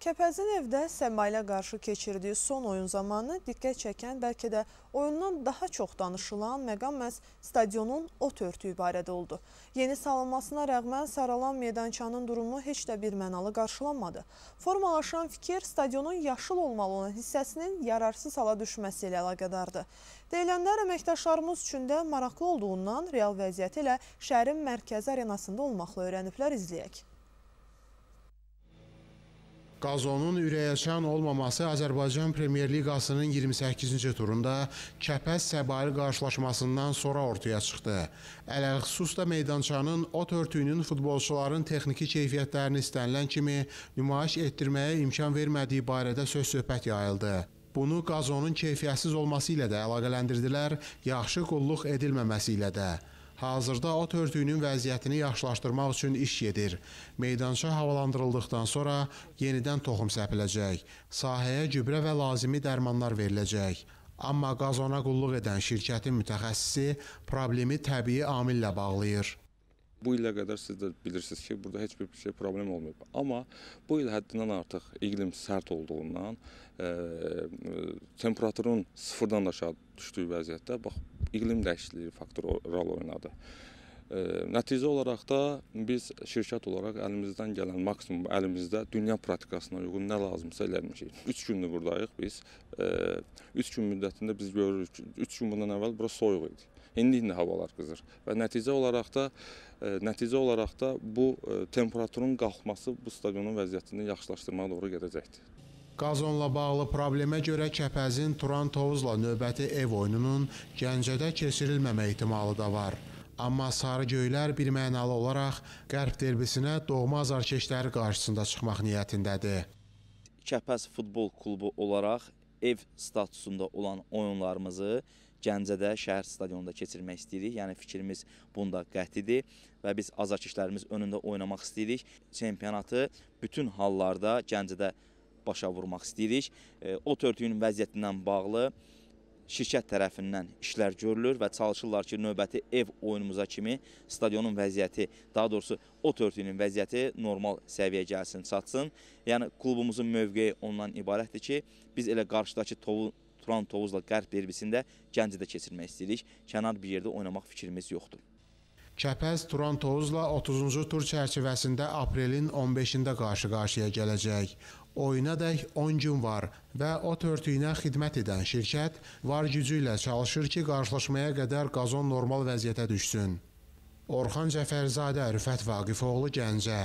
Kəpəzin evdə Səma ilə qarşı keçirdiyi son oyun zamanı diqqət çəkən bəlkə də oyundan daha çox danışılan məqam məhz stadionun ot örtüyü barədə oldu. Yeni salınmasına rəğmən saralan meydançanın durumu heç də bir mənalı qarşılanmadı. Formalaşan fikir stadionun yaşıl olmalı olan hissəsinin yararsız hala düşməsi ilə əlaqədardır. Deyilənlər əməkdaşlarımız üçün də maraqlı olduğundan real vəziyyəti ilə şəhərin mərkəzi arenasında olmaqla öyrəniblər izləyək. Qazonun ürəyəçən olmaması Azərbaycan Premyer Liqasının 28-ci turunda Kəpəz Səbari qarşılaşmasından sonra ortaya çıxdı. Ələxsus da meydançanın ot örtüyünün futbolçuların texniki keyfiyyətlərini istənilən kimi nümayiş etdirməyə imkan vermədiyi barədə söz-söhbət yayıldı. Bunu qazonun keyfiyyətsiz olması ilə də əlaqələndirdilər, yaxşı qulluq edilməməsi ilə də. Hazırda ot örtüyünün vəziyyətini yaxşılaşdırmaq üçün iş gedir. Meydança havalandırıldıqdan sonra yenidən toxum səpiləcək, sahəyə gübrə və lazımi dərmanlar veriləcək. Amma qazona qulluq edən şirkətin mütəxəssisi problemi təbii amillə bağlayır. Bu ilə qədər siz də bilirsiniz ki, burada heç bir şey problem olmayıb. Amma bu il həddindən artıq iqlim sərt olduğundan, e, temperaturun sıfırdan aşağı düşdüyü vəziyyətdə bax iqlim dəyişikliyi faktoru rol oynadı. Nəticə olaraq da biz şirkət olaraq əlimizdən gələn maksimum əlimizdə dünya praktikasına uyğun nə lazımsa eləmişik. 3 gündür buradayıq biz. 3 gün müddətində biz görürük ki, 3 gün bundan əvvəl bura soyuq idi. İndi-indi havalar qızır və nəticə olaraq da nəticə olaraq da bu temperaturun qalxması bu stadionun vəziyyətini yaxşılaşdırmağa doğru gedəcəkdir. Qazonla bağlı problemə görə Kəpəzin Turan Tovuzla növbəti ev oyununun Gəncədə keçirilməmə ehtimalı da var. Amma sarı göylər bir mənalı olaraq Qərb derbisinə doğma azarkeşləri qarşısında çıxmaq niyyətindədir. Kəpəz futbol klubu olaraq ev statusunda olan oyunlarımızı Gəncədə şəhər stadionunda keçirmək istəyirik. Yəni fikrimiz bunda qətidir və biz azarkeşlərimiz önündə oynamaq istəyirik. Çempionatı bütün hallarda Gəncədə keçirmək başa vurmaq istəyirik. E, ot örtüyünün vəziyyətindən bağlı şirkət tərəfindən işlər görülür və çalışırlar ki, növbəti ev oyunumuza kimi stadionun vəziyyəti, daha doğrusu ot örtüyünün vəziyyəti normal səviyyəyə gəlsin, çatsın. Yəni klubumuzun mövqeyi ondan ibarətdir ki, biz elə qarşıdakı tovu Turan Tovuzla Qərb derbisində Gəncədə keçirmək istəyirik. Kənar bir yerdə oynamaq fikrimiz yoxdur. Kəpəz Trondozla 30-cu tur çərçivəsində aprelin 15-də qarşı-qarşıya gələcək. Oyunadək 10 gün var və o törtüyünə xidmət edən şirkət var gücü ilə çalışır ki, qarşılaşmaya qədər qazon normal vəziyyətə düşsün. Orxan Cəfərzadə, Rüfət Vaqifoğlu, Gəncə.